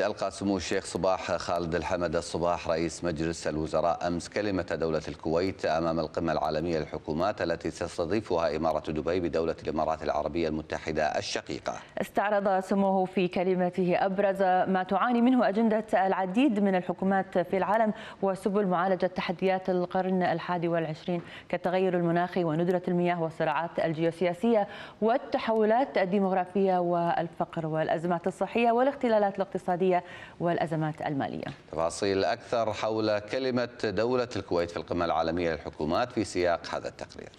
ألقى سمو الشيخ صباح خالد الحمد الصباح رئيس مجلس الوزراء أمس كلمة دولة الكويت أمام القمة العالمية للحكومات التي تستضيفها إمارة دبي بدولة الإمارات العربية المتحدة الشقيقة استعرض سموه في كلمته أبرز ما تعاني منه أجندة العديد من الحكومات في العالم وسبل معالجة تحديات القرن الحادي والعشرين كالتغير المناخي وندرة المياه والصراعات الجيوسياسية والتحولات الديمغرافية والفقر والأزمات الصحية والاختلالات الاقتصادية الدولية والأزمات المالية تفاصيل أكثر حول كلمة دولة الكويت في القمة العالمية للحكومات في سياق هذا التقرير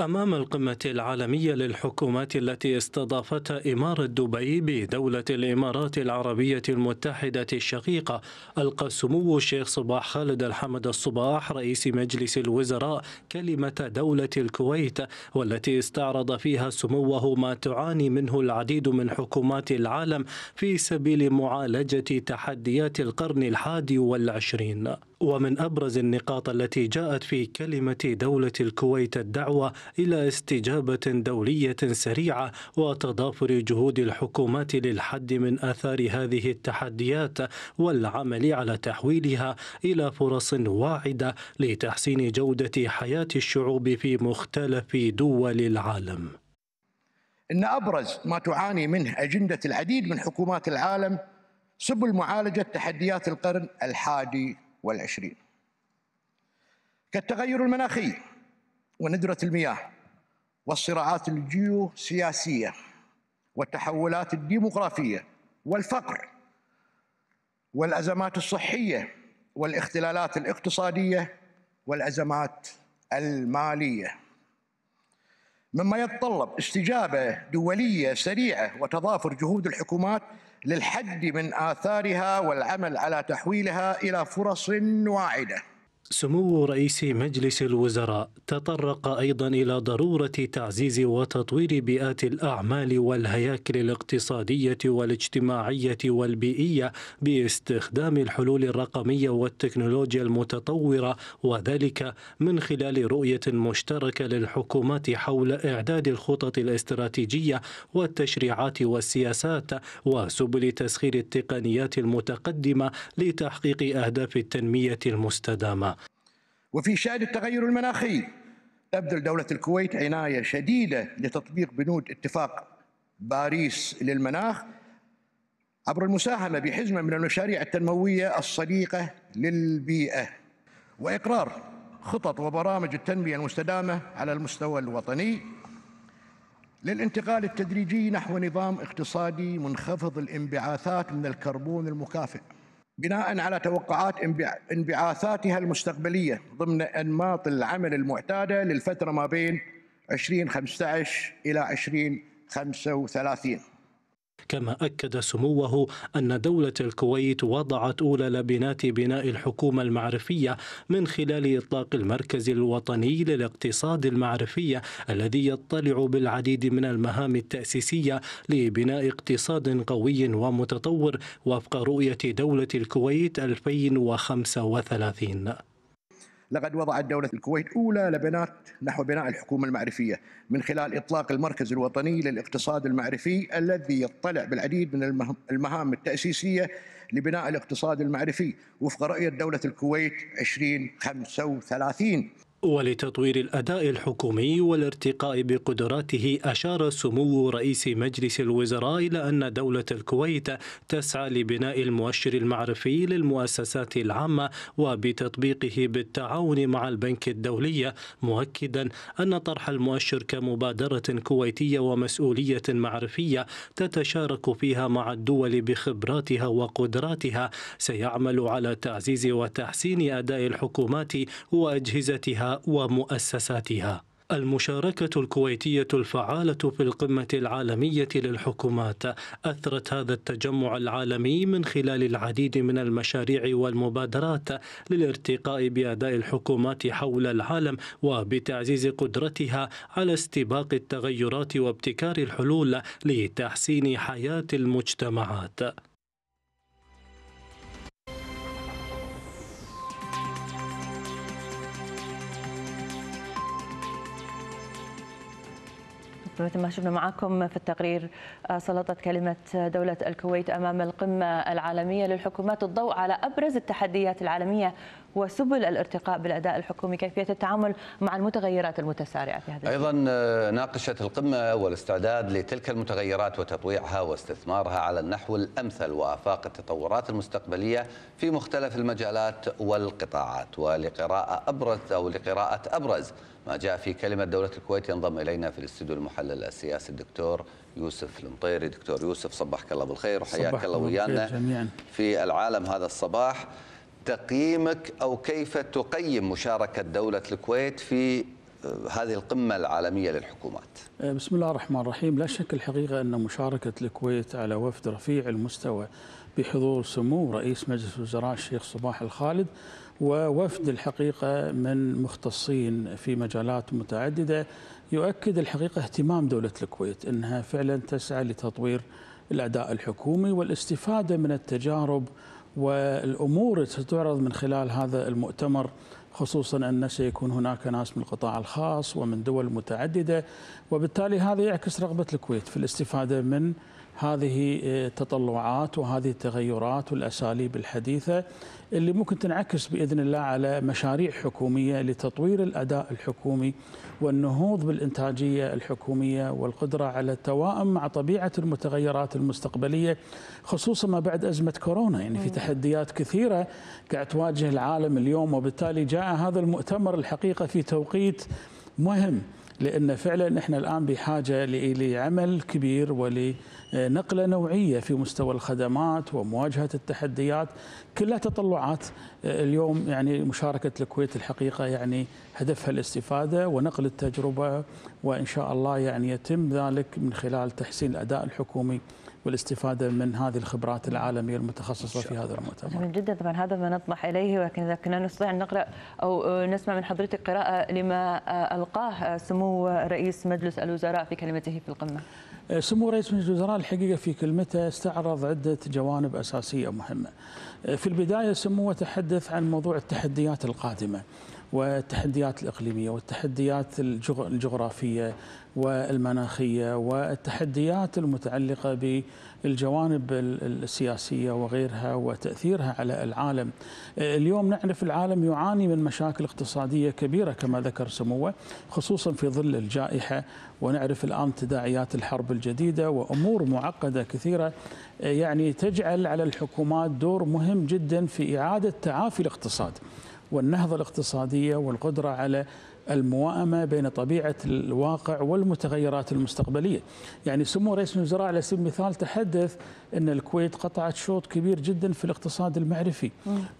أمام القمة العالمية للحكومات التي استضافتها إمارة دبي بدولة الإمارات العربية المتحدة الشقيقة ألقى سمو الشيخ صباح خالد الحمد الصباح رئيس مجلس الوزراء كلمة دولة الكويت والتي استعرض فيها سموه ما تعاني منه العديد من حكومات العالم في سبيل معالجة تحديات القرن الحادي والعشرين ومن أبرز النقاط التي جاءت في كلمة دولة الكويت الدعوة إلى استجابة دولية سريعة وتضافر جهود الحكومات للحد من آثار هذه التحديات والعمل على تحويلها إلى فرص واعدة لتحسين جودة حياة الشعوب في مختلف دول العالم. إن أبرز ما تعاني منه أجندة العديد من حكومات العالم سبل معالجة تحديات القرن الحادي والعشرين كالتغير المناخي وندرة المياه والصراعات الجيوسياسية والتحولات الديمغرافية والفقر والأزمات الصحية والاختلالات الاقتصادية والأزمات المالية مما يتطلب استجابة دولية سريعة وتضافر جهود الحكومات للحد من آثارها والعمل على تحويلها إلى فرص واعدة سمو رئيس مجلس الوزراء تطرق أيضا إلى ضرورة تعزيز وتطوير بيئات الأعمال والهياكل الاقتصادية والاجتماعية والبيئية باستخدام الحلول الرقمية والتكنولوجيا المتطورة وذلك من خلال رؤية مشتركة للحكومات حول إعداد الخطط الاستراتيجية والتشريعات والسياسات وسبل تسخير التقنيات المتقدمة لتحقيق أهداف التنمية المستدامة وفي شأن التغير المناخي تبذل دولة الكويت عناية شديدة لتطبيق بنود اتفاق باريس للمناخ عبر المساهمة بحزمة من المشاريع التنموية الصديقة للبيئة وإقرار خطط وبرامج التنمية المستدامة على المستوى الوطني للانتقال التدريجي نحو نظام اقتصادي منخفض الانبعاثات من الكربون المكافئ بناء على توقعات انبعاثاتها المستقبلية ضمن أنماط العمل المعتادة للفترة ما بين 2015 إلى 2035 كما أكد سموه أن دولة الكويت وضعت أولى لبنات بناء الحكومة المعرفية من خلال إطلاق المركز الوطني للاقتصاد المعرفية الذي يطلع بالعديد من المهام التأسيسية لبناء اقتصاد قوي ومتطور وفق رؤية دولة الكويت 2035 لقد وضعت دولة الكويت أولى لبنات نحو بناء الحكومة المعرفية من خلال إطلاق المركز الوطني للاقتصاد المعرفي الذي يطلع بالعديد من المهام التأسيسية لبناء الاقتصاد المعرفي وفق رؤية دولة الكويت 2035 ولتطوير الأداء الحكومي والارتقاء بقدراته أشار سمو رئيس مجلس الوزراء إلى أن دولة الكويت تسعى لبناء المؤشر المعرفي للمؤسسات العامة وبتطبيقه بالتعاون مع البنك الدولي مؤكدا أن طرح المؤشر كمبادرة كويتية ومسؤولية معرفية تتشارك فيها مع الدول بخبراتها وقدراتها سيعمل على تعزيز وتحسين أداء الحكومات وأجهزتها ومؤسساتها المشاركة الكويتية الفعالة في القمة العالمية للحكومات أثرت هذا التجمع العالمي من خلال العديد من المشاريع والمبادرات للارتقاء بأداء الحكومات حول العالم وبتعزيز قدرتها على استباق التغيرات وابتكار الحلول لتحسين حياة المجتمعات مثل ما شفنا معكم في التقرير آه، سلطت كلمة آه، دولة الكويت أمام القمة العالمية للحكومات الضوء على أبرز التحديات العالمية وسبل الارتقاء بالأداء الحكومي كيفية التعامل مع المتغيرات المتسارعة في هذا أيضا آه، ناقشت القمة والاستعداد لتلك المتغيرات وتطويعها واستثمارها على النحو الأمثل وآفاق التطورات المستقبلية في مختلف المجالات والقطاعات ولقراءة أبرز أو لقراءة أبرز ما جاء في كلمة دولة الكويت ينضم إلينا في الاستوديو المحلل السياسي الدكتور يوسف المطيري دكتور يوسف صبحك الله بالخير وحياك الله ويانا في العالم هذا الصباح تقييمك أو كيف تقيم مشاركة دولة الكويت في آه، هذه القمة العالمية للحكومات آه، بسم الله الرحمن الرحيم لا شك الحقيقة أن مشاركة الكويت على وفد رفيع المستوى بحضور سمو رئيس مجلس الوزراء الشيخ صباح الخالد ووفد الحقيقة من مختصين في مجالات متعددة يؤكد الحقيقة اهتمام دولة الكويت أنها فعلا تسعى لتطوير الأداء الحكومي والاستفادة من التجارب والامور ستعرض من خلال هذا المؤتمر خصوصا ان سيكون هناك ناس من القطاع الخاص ومن دول متعدده وبالتالي هذا يعكس رغبه الكويت في الاستفاده من هذه التطلعات آه، وهذه التغيرات والاساليب الحديثه اللي ممكن تنعكس باذن الله على مشاريع حكوميه لتطوير الاداء الحكومي والنهوض بالانتاجيه الحكوميه والقدره على التوائم مع طبيعه المتغيرات المستقبليه خصوصا ما بعد ازمه كورونا يعني في تحديات كثيره قاعد تواجه العالم اليوم وبالتالي جاء هذا المؤتمر الحقيقه في توقيت مهم لأن فعلا إحنا الآن بحاجة لعمل كبير ولنقلة آه، نوعية في مستوى الخدمات ومواجهة التحديات كلها تطلعات آه، اليوم يعني مشاركة الكويت الحقيقة يعني هدفها الاستفادة ونقل التجربة وإن شاء الله يعني يتم ذلك من خلال تحسين الأداء الحكومي والاستفاده من هذه الخبرات العالميه المتخصصه في هذا المؤتمر. جميل جدا طبعا هذا ما نطمح اليه ولكن اذا كنا نستطيع ان نقرا او نسمع من حضرتك قراءه لما القاه سمو رئيس مجلس الوزراء في كلمته في القمه. سمو رئيس مجلس الوزراء الحقيقه في كلمته استعرض عده جوانب اساسيه مهمه. في البدايه سموه تحدث عن موضوع التحديات القادمه. والتحديات الإقليمية والتحديات الجغرافية والمناخية والتحديات المتعلقة بالجوانب السياسية وغيرها وتأثيرها على العالم اليوم نعرف العالم يعاني من مشاكل اقتصادية كبيرة كما ذكر سموه خصوصا في ظل الجائحة ونعرف الآن تداعيات الحرب الجديدة وأمور معقدة كثيرة يعني تجعل على الحكومات دور مهم جدا في إعادة تعافي الاقتصاد والنهضة الاقتصادية والقدرة على الموائمة بين طبيعة الواقع والمتغيرات المستقبلية يعني سمو رئيس الوزراء على سبيل المثال تحدث أن الكويت قطعت شوط كبير جدا في الاقتصاد المعرفي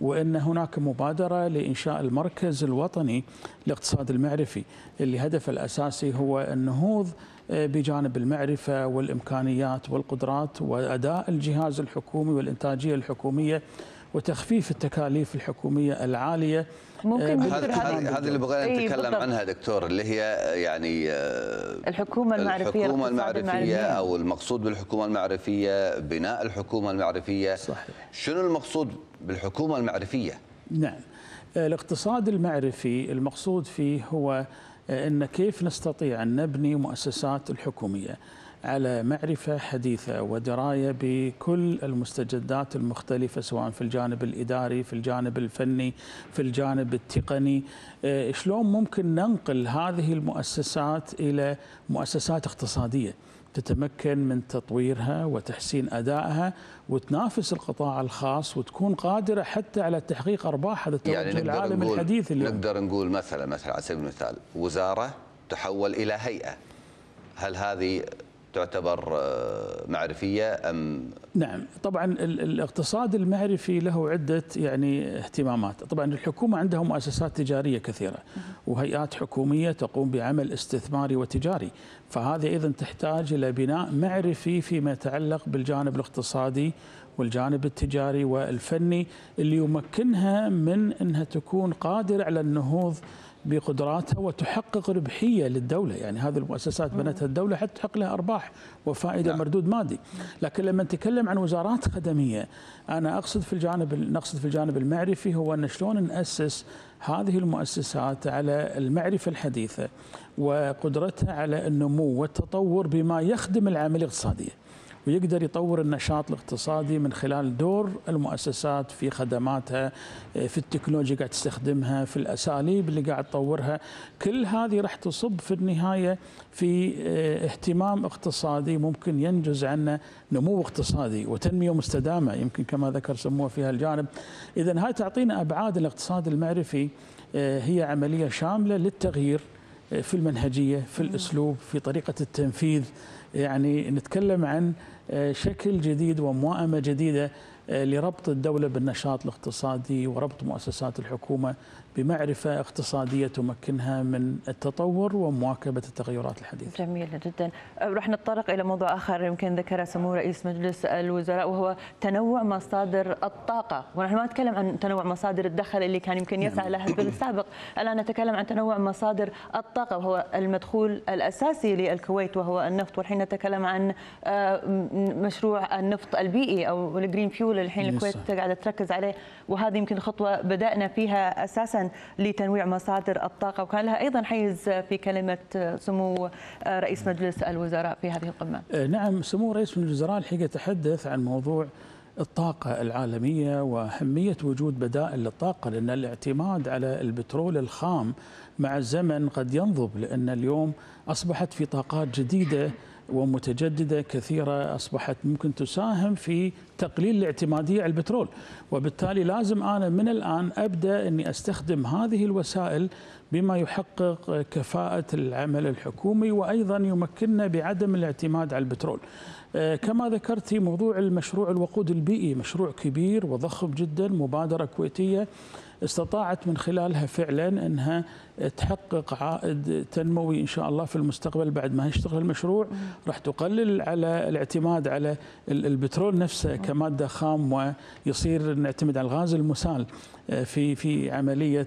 وأن هناك مبادرة لإنشاء المركز الوطني للاقتصاد المعرفي اللي هدفه الأساسي هو النهوض آه، بجانب المعرفة والإمكانيات والقدرات وأداء الجهاز الحكومي والإنتاجية الحكومية وتخفيف التكاليف الحكومية العالية ممكن آه، هذه اللي بغينا طيب، نتكلم عنها دكتور اللي هي يعني آه، الحكومة المعرفية الحكومة المعرفية أو المقصود بالحكومة المعرفية بناء الحكومة المعرفية صحيح شنو المقصود بالحكومة المعرفية؟ نعم آه، الاقتصاد المعرفي المقصود فيه هو أن كيف نستطيع أن نبني مؤسسات الحكومية على معرفة حديثة ودراية بكل المستجدات المختلفة سواء في الجانب الإداري في الجانب الفني في الجانب التقني آه، شلون ممكن ننقل هذه المؤسسات إلى مؤسسات اقتصادية تتمكن من تطويرها وتحسين ادائها وتنافس القطاع الخاص وتكون قادره حتى على تحقيق ارباح هذا التوجه يعني نقول الحديث اليوم نقدر نقول مثلا مثلا على سبيل المثال وزاره تحول الى هيئه هل هذه تعتبر آه، معرفية أم نعم طبعا الاقتصاد المعرفي له عدة يعني اهتمامات طبعا الحكومة عندها مؤسسات تجارية كثيرة وهيئات حكومية تقوم بعمل استثماري وتجاري فهذه أيضا تحتاج إلى بناء معرفي فيما يتعلق بالجانب الاقتصادي والجانب التجاري والفني اللي يمكنها من أنها تكون قادرة على النهوض بقدراتها وتحقق ربحية للدولة يعني هذه المؤسسات بنتها الدولة حتى تحقق لها أرباح وفائدة نعم. مردود مادي لكن لما نتكلم عن وزارات خدمية أنا أقصد في الجانب نقصد في الجانب المعرفي هو أن شلون نأسس هذه المؤسسات على المعرفة الحديثة وقدرتها على النمو والتطور بما يخدم العملية الاقتصادية ويقدر يطور النشاط الاقتصادي من خلال دور المؤسسات في خدماتها آه، في التكنولوجيا قاعد تستخدمها في الاساليب اللي قاعد تطورها كل هذه راح تصب في النهايه في آه، اهتمام اقتصادي ممكن ينجز عنا نمو اقتصادي وتنميه مستدامه يمكن كما ذكر سموه في هالجانب اذا هاي تعطينا ابعاد الاقتصاد المعرفي آه، هي عمليه شامله للتغيير في المنهجيه في الاسلوب في طريقه التنفيذ يعني نتكلم عن شكل جديد وموائمة جديدة آه، لربط الدولة بالنشاط الاقتصادي وربط مؤسسات الحكومة بمعرفة اقتصادية تمكنها من التطور ومواكبة التغيرات الحديثة جميل جدا أه، رح نتطرق إلى موضوع آخر يمكن ذكر سمو رئيس مجلس الوزراء وهو تنوع مصادر الطاقة ونحن ما نتكلم عن تنوع مصادر الدخل اللي كان يمكن يسعى نعم. لها في السابق الآن نتكلم عن تنوع مصادر الطاقة وهو المدخول الأساسي للكويت وهو النفط والحين نتكلم عن أه، مشروع النفط البيئي أو الجرين فيول المسؤول الحين الكويت قاعده تركز عليه وهذه يمكن خطوه بدانا فيها اساسا لتنويع مصادر الطاقه وكان لها ايضا حيز في كلمه سمو رئيس مجلس الوزراء في هذه القمه. أه، نعم سمو رئيس مجلس الوزراء الحقيقه تحدث عن موضوع الطاقة العالمية وأهمية وجود بدائل للطاقة لأن الاعتماد على البترول الخام مع الزمن قد ينضب لأن اليوم أصبحت في طاقات جديدة ومتجدده كثيره اصبحت ممكن تساهم في تقليل الاعتماديه على البترول، وبالتالي لازم انا من الان ابدا اني استخدم هذه الوسائل بما يحقق كفاءه العمل الحكومي وايضا يمكننا بعدم الاعتماد على البترول. آه، كما ذكرت موضوع المشروع الوقود البيئي مشروع كبير وضخم جدا مبادره كويتيه استطاعت من خلالها فعلا انها تحقق عائد تنموي ان شاء الله في المستقبل بعد ما يشتغل المشروع راح تقلل على الاعتماد على البترول نفسه كماده خام ويصير نعتمد على الغاز المسال آه، في في عمليه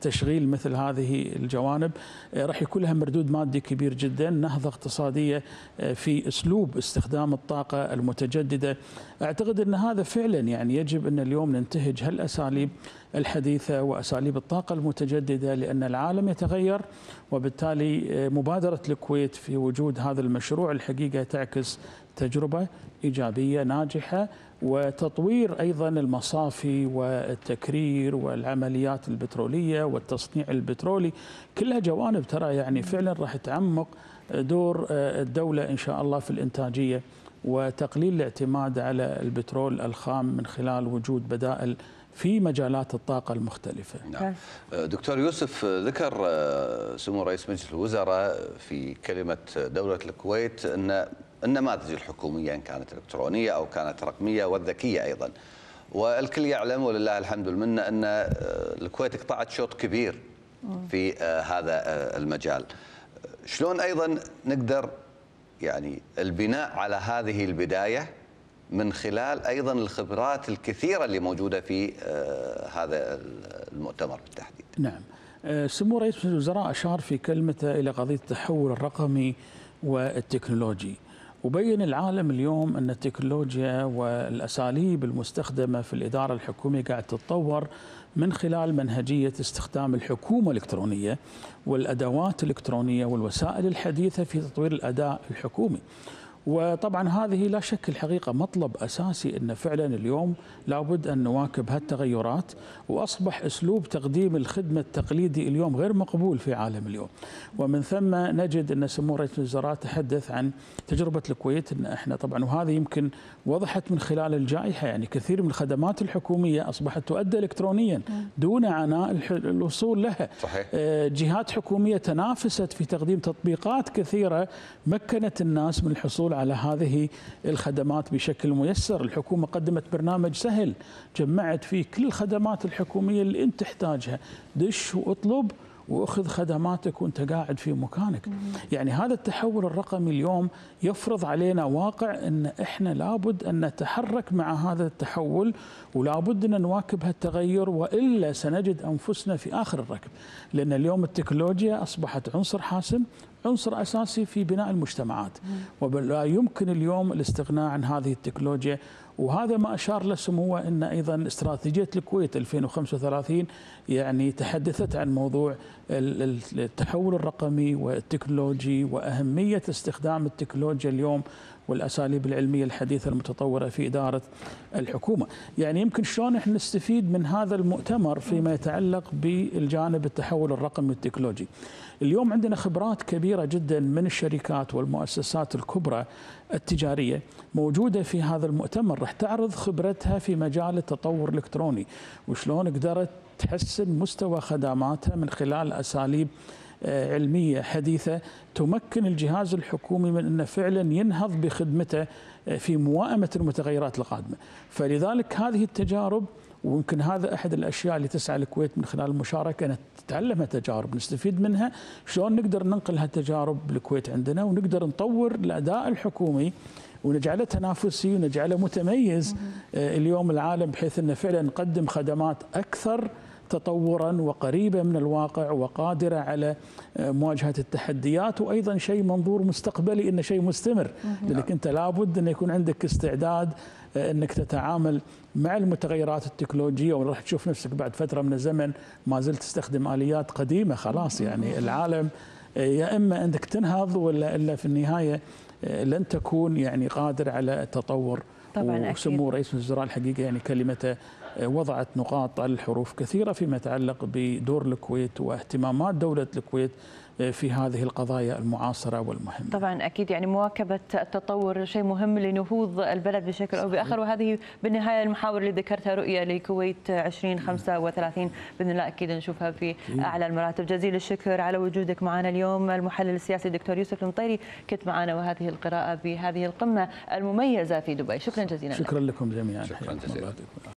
تشغيل مثل هذه الجوانب آه، راح يكون لها مردود مادي كبير جدا نهضه اقتصاديه آه، في اسلوب استخدام الطاقه المتجدده اعتقد ان هذا فعلا يعني يجب ان اليوم ننتهج هالاساليب الحديثه واساليب الطاقه المتجدده لان العالم يتغير وبالتالي آه، مبادرة الكويت في وجود هذا المشروع الحقيقة تعكس تجربة إيجابية ناجحة وتطوير أيضا المصافي والتكرير والعمليات البترولية والتصنيع البترولي كلها جوانب ترى يعني فعلا راح تعمق دور آه، الدولة إن شاء الله في الإنتاجية وتقليل الاعتماد على البترول الخام من خلال وجود بدائل في مجالات الطاقة المختلفة نعم. نعم. أه، دكتور يوسف أه، ذكر أه، سمو رئيس مجلس الوزراء في كلمة دولة الكويت أن النماذج الحكومية إن كانت إلكترونية أو كانت رقمية والذكية أيضا والكل يعلم ولله الحمد والمنة أن الكويت قطعت شوط كبير في هذا المجال شلون أيضا نقدر يعني البناء على هذه البداية من خلال ايضا الخبرات الكثيره اللي موجوده في آه، هذا المؤتمر بالتحديد. نعم. آه، سمو رئيس الوزراء اشار في كلمته الى قضيه التحول الرقمي والتكنولوجي. وبين العالم اليوم ان التكنولوجيا والاساليب المستخدمه في الاداره الحكوميه قاعد تتطور من خلال منهجيه استخدام الحكومه الالكترونيه والادوات الالكترونيه والوسائل الحديثه في تطوير الاداء الحكومي. وطبعا هذه لا شك الحقيقة مطلب أساسي أن فعلا اليوم لابد أن نواكب هالتغيرات وأصبح أسلوب تقديم الخدمة التقليدي اليوم غير مقبول في عالم اليوم ومن ثم نجد أن سمو رئيس الوزراء تحدث عن تجربة الكويت أن إحنا طبعا وهذه يمكن وضحت من خلال الجائحة يعني كثير من الخدمات الحكومية أصبحت تؤدى إلكترونيا دون عناء الوصول لها صحيح. آه، جهات حكومية تنافست في تقديم تطبيقات كثيرة مكنت الناس من الحصول على هذه الخدمات بشكل ميسر الحكومة قدمت برنامج سهل جمعت فيه كل الخدمات الحكومية اللي أنت تحتاجها دش واطلب واخذ خدماتك وانت قاعد في مكانك يعني هذا التحول الرقمي اليوم يفرض علينا واقع ان احنا لابد ان نتحرك مع هذا التحول ولابد ان نواكب هالتغير والا سنجد انفسنا في اخر الركب لان اليوم التكنولوجيا اصبحت عنصر حاسم عنصر اساسي في بناء المجتمعات ولا يمكن اليوم الاستغناء عن هذه التكنولوجيا وهذا ما اشار له سموه ان ايضا استراتيجيه الكويت 2035 يعني تحدثت عن موضوع التحول الرقمي والتكنولوجي واهميه استخدام التكنولوجيا اليوم والاساليب العلميه الحديثه المتطوره في اداره الحكومه، يعني يمكن شلون احنا نستفيد من هذا المؤتمر فيما يتعلق بالجانب التحول الرقمي والتكنولوجي اليوم عندنا خبرات كبيرة جدا من الشركات والمؤسسات الكبرى التجارية موجودة في هذا المؤتمر راح تعرض خبرتها في مجال التطور الإلكتروني وشلون قدرت تحسن مستوى خدماتها من خلال أساليب آه، علمية حديثة تمكن الجهاز الحكومي من أنه فعلا ينهض بخدمته آه، في موائمة المتغيرات القادمة فلذلك هذه التجارب ويمكن هذا احد الاشياء اللي تسعى الكويت من خلال المشاركه ان تتعلم تجارب نستفيد منها شلون نقدر ننقل هالتجارب بالكويت عندنا ونقدر نطور الاداء الحكومي ونجعله تنافسي ونجعله متميز آه، اليوم العالم بحيث انه فعلا نقدم خدمات اكثر تطورا وقريبه من الواقع وقادره على آه، مواجهه التحديات وايضا شيء منظور مستقبلي انه شيء مستمر لانك انت لابد ان يكون عندك استعداد آه، انك تتعامل مع المتغيرات التكنولوجيه وراح تشوف نفسك بعد فتره من الزمن ما زلت تستخدم اليات قديمه خلاص يعني العالم آه، يا اما انك تنهض ولا الا في النهايه آه، لن تكون يعني قادر على التطور طبعا وسمو رئيس الوزراء الحقيقه يعني كلمته وضعت نقاط على الحروف كثيره فيما يتعلق بدور الكويت واهتمامات دوله الكويت في هذه القضايا المعاصرة والمهمة طبعا أكيد يعني مواكبة التطور شيء مهم لنهوض البلد بشكل أو بآخر وهذه بالنهاية المحاور اللي ذكرتها رؤية لكويت 2035 بإذن الله أكيد نشوفها في إيه. أعلى المراتب جزيل الشكر على وجودك معنا اليوم المحلل السياسي الدكتور يوسف المطيري كنت معنا وهذه القراءة بهذه القمة المميزة في دبي شكرا جزيلا شكرا لكم جميعا شكرا جزيلا